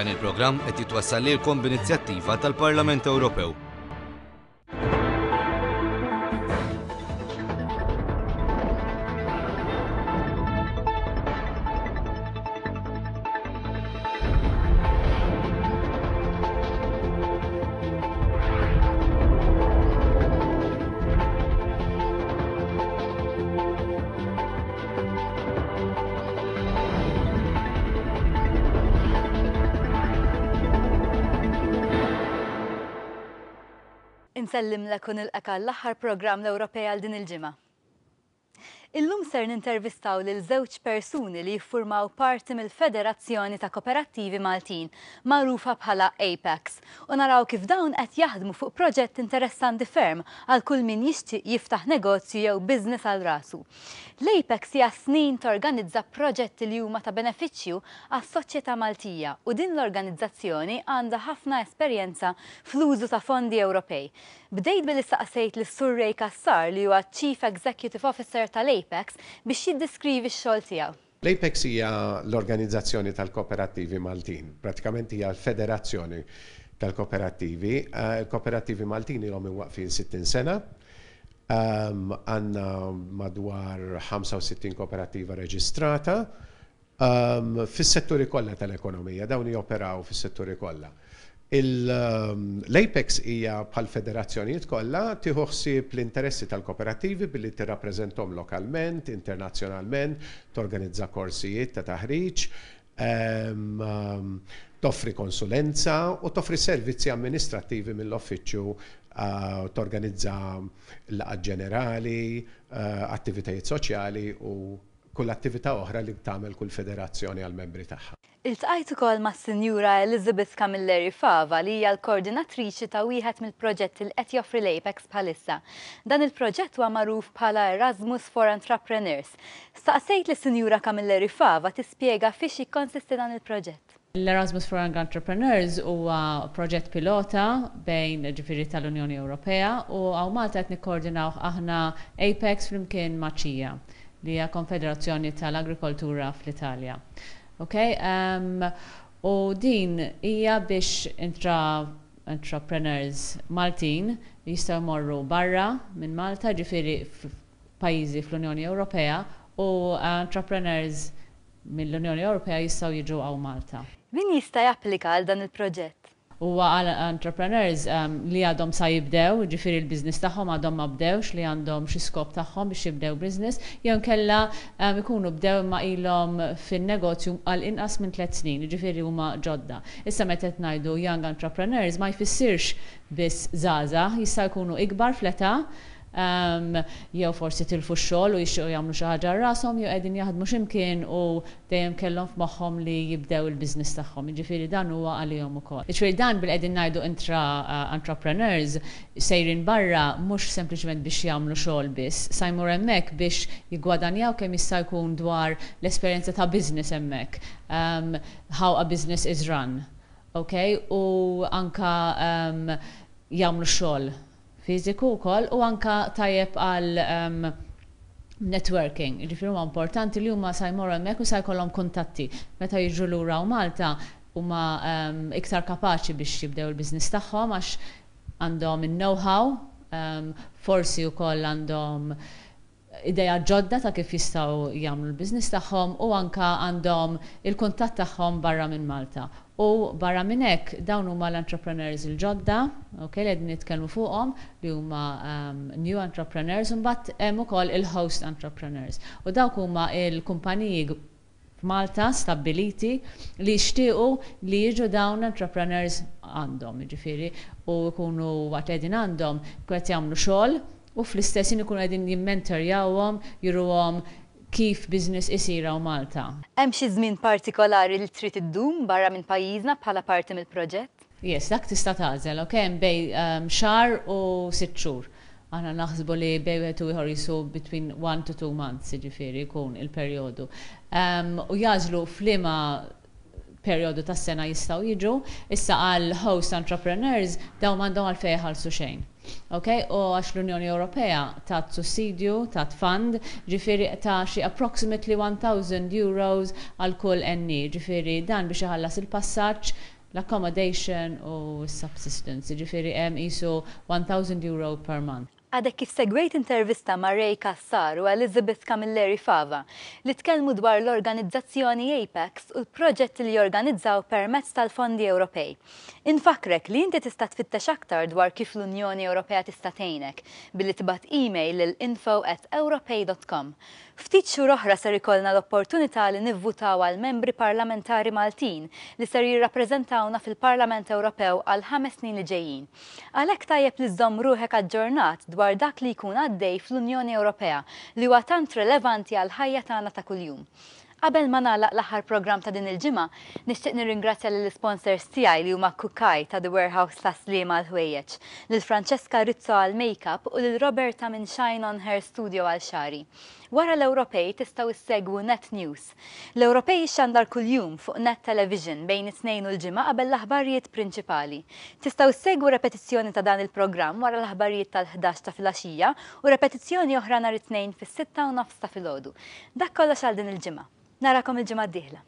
Dan il-programm qed jitwassal lilkom b'inizjattiva tal-Parlament Ewropew Nsellim l-kun il-qaka l-aħħar program l-Ewropej għal din il-ġimgħa. Illum ser nintervistaw lil żewġ persuni li jiffurmaw parti mill-Federazzjoni ta' Kooperattivi Maltin, magħrufa bħala Apex, u naraw kif dawn qed jaħdmu fuq proġett interessanti ferm għal kull min jixtieq jiftaħ negozju jew biznes għal rasu. L-Apex hija snin torganizza proġetti li huma ta' benefiċċju għas soċjetà Maltija u din l-organizzazzjoni għandha ħafna esperjenza fl-użu ta' fondi Ewropej. Bdejt billi saqsejt l-Surrej Kassar li huwa Chief Executive Officer tal-Apex l-Apex biex jiddiskrivi x-xogħol tiegħu. L-Apex hija l-organizzazzjoni tal-kooperattivi Maltin, pratikament hija l-federazzjoni tal-kooperattivi. Eh, Il-kooperattivi Maltin ilhom waqfin 60 sena, ehm, għanna madwar 65 kooperativa reġistrata ehm, fis-setturi kollha tal-ekonomija, dawn joperaw fis-setturi kollha. Ehm, L-Apex hija bħal federazzjonijiet kollha tieħu ħsieb l-interessi tal-kooperativi billi tirrappreżentom lokalment, internazzjonalment, torganizza korsijiet ta' taħriġ, ehm, ehm, toffri konsulenza u toffri servizzi amministrativi mill-offiċċju torganizza l l-għad ġenerali, eh, attivitajiet soċjali u kull attività oħra li tagħmel kull federazzjoni għal membri tagħha. Iltqajt ukoll ma' Sinjura Elizabeth Camilleri Fava li hija l-koordinatriċi ta' wieħed mill-proġett il qed joffri l-Apex bħalissa. Dan il-proġett huwa magħruf bħala Erasmus for Entrepreneurs. Staqsejt li Sinjura Camilleri Fava tispjega fiex jikkonsisti dan il-proġett. L-Erasmus for Entrepreneurs huwa proġett pilota bejn ġifiri tal-Unjoni Ewropea u għaw Malta qed nikkoordinaw aħna Apex flimkien maċija li hija Konfederazzjoni tal-Agrikoltura fl-Italja. Ok, Um, u din hija biex intra entrepreneurs Maltin jistgħu jmorru barra minn Malta, ġifieri pajjiżi fl-Unjoni Ewropea u entrepreneurs mill-Unjoni Ewropea jistgħu jiġu għaw Malta. Min jista' japplika għal dan il-proġett? huwa għal entrepreneurs um, li għadhom sa jibdew, ġifiri l-biznis tagħhom għadhom ma bdewx li għandhom xi skop tagħhom biex jibdew biznis, jew kella um, ikunu bdew ma ilhom fin-negozju għal inqas minn tliet snin, ġifiri huma ġodda. Issa meta qed ngħidu young entrepreneurs ma jfissirx biss żgħażagħ, jista' jkunu ikbar fleta jew forsi tilfu x-xogħol u jixxu jagħmlu xi ħaġa rashom jew qegħdin jaħdmu x'imkien u dejjem kellhom f'moħħom li jibdew il-business tagħhom. Jiġifieri dan huwa għalihom ukoll. Iġifieri dan bil qegħdin ngħidu intra entrepreneurs sejrin barra mhux sempliċement biex jagħmlu xogħol biss, sajmur hemmhekk biex jiggwadanjaw kemm jista' jkun dwar l-esperjenza ta' business hemmhekk. Um, how a business is run. Okay? U anka um, jagħmlu xogħol fiżiku wkoll u anka tajjeb għal um, networking, Ġifiru huma importanti li huma sa morra mek u sa jkollhom kuntatti. Meta jiġu lura u Malta huma um, iktar kapaċi biex jibdew il-biznis tagħhom għax għandhom il-know-how, um, forsi wkoll għandhom ideja ġodda ta' kif jistgħu jagħmlu l-biznis tagħhom u anka għandhom il kuntatt tagħhom barra minn Malta. U barra minn hekk dawn huma l-entrepreneurs il-ġodda, ok, li qed nitkellmu fuqhom li huma ehm, new entrepreneurs, u mbagħad hemm ukoll il-host entrepreneurs. U dawk huma il-kumpaniji Malta stabiliti li xtiqu li jiġu dawn entrepreneurs għandhom, ġifiri, u jkunu għatledin għandhom, kwet jagħmlu xogħol u fl-istessin ikunu għedin jimmentorjawhom, jiruwom kif biznis isira u Malta. Hemm xi żmien partikolari li trid iddum barra minn pajjiżna bħala parti mill-proġett? Yes, dak tista' tagħżel, ok, bej um, xar u sitt xhur. Aħna naħsbu li bejwet u ieħor jisu between 1 to 2 months, jiġifieri jkun il-perjodu. Um, u jażlu flima periodu ta' sena jistaw jiġu, issa għal host entrepreneurs daw mandom għal fejħalsu xejn. Ok, u għax l-Unjoni Ewropea ta' sussidju, ta' fund, ġifiri ta' xi approximately 1000 euros għal kull enni, ġifiri dan biex iħallas il-passaċ l-accommodation u s-subsistence, ġifiri hemm isu 1000 euro per month. Għadek kif segwejt intervista ma' Ray Kassar u Elizabeth Camilleri Fava li tkellmu dwar l-organizzazzjoni Apex u l-proġett li jorganizzaw permezz tal-fondi Ewropej. Infakrek li inti tista' tfittex aktar dwar kif l-Unjoni Ewropea tista' tgħinek billi tibgħat email l info at europej.com. Ftit xhur oħra ser ikollna l-opportunità li nivvutaw għal membri parlamentari Maltin li ser jirrappreżentawna fil-Parlament Ewropew għal ħames snin li ġejjin. Għalhekk tajjeb li żomm ruħek aġġornat dwar dwar dak li jkun għaddej fl-Unjoni Ewropea li huwa tant relevanti għal ħajja tagħna ta' kuljum. Qabel ma nagħlaq l-aħħar programm ta' din il-ġimgħa, nixtieq nirringrazzja lill sponsors tiegħi li huma Kukaj ta' The Warehouse ta' Sliema l ħwejjeġ lil Franceska Rizzo għal makeup u lil Roberta minn Shine on Hair Studio għal xari. Wara l-Ewropej tistgħu issegwu Net News. L-Ewropej xandar kuljum fuq Net Television bejn it-tnejn u l-ġimgħa qabel l-aħbarijiet prinċipali. Tistgħu issegwu repetizzjoni ta' dan il-programm wara l-aħbarijiet tal-11 ta' filgħaxija u repetizzjoni oħra nhar it-tnejn fis sitta u nofs ta' filgħodu. Dak kollox għal din il-ġimgħa. Naracomi de Madeira.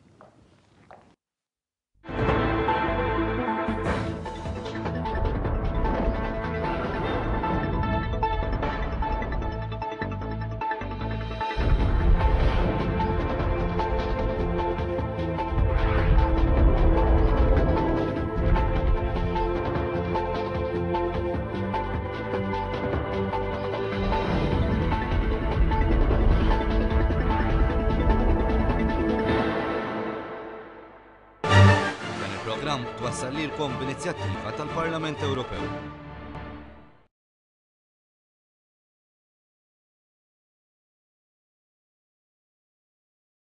Il-programm twassal b'inizjattiva tal-Parlament Ewropew.